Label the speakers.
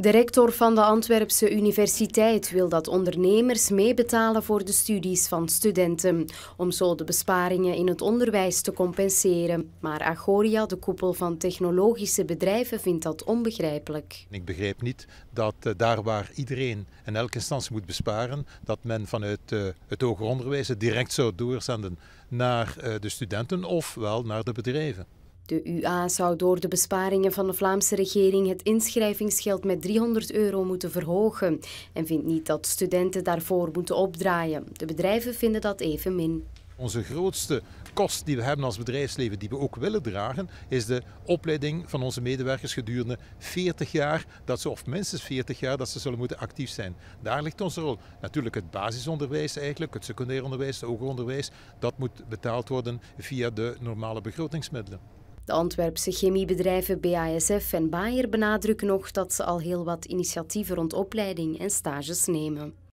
Speaker 1: De rector van de Antwerpse Universiteit wil dat ondernemers meebetalen voor de studies van studenten, om zo de besparingen in het onderwijs te compenseren. Maar Agoria, de koepel van technologische bedrijven, vindt dat onbegrijpelijk.
Speaker 2: Ik begrijp niet dat eh, daar waar iedereen en elke instantie moet besparen, dat men vanuit eh, het hoger onderwijs het direct zou doorzenden naar eh, de studenten of wel naar de bedrijven.
Speaker 1: De UA zou door de besparingen van de Vlaamse regering het inschrijvingsgeld met 300 euro moeten verhogen en vindt niet dat studenten daarvoor moeten opdraaien. De bedrijven vinden dat evenmin.
Speaker 2: Onze grootste kost die we hebben als bedrijfsleven, die we ook willen dragen, is de opleiding van onze medewerkers gedurende 40 jaar, dat ze, of minstens 40 jaar, dat ze zullen moeten actief zijn. Daar ligt onze rol. Natuurlijk het basisonderwijs eigenlijk, het secundair onderwijs, het hoger onderwijs, dat moet betaald worden via de normale begrotingsmiddelen.
Speaker 1: De Antwerpse chemiebedrijven BASF en Bayer benadrukken nog dat ze al heel wat initiatieven rond opleiding en stages nemen.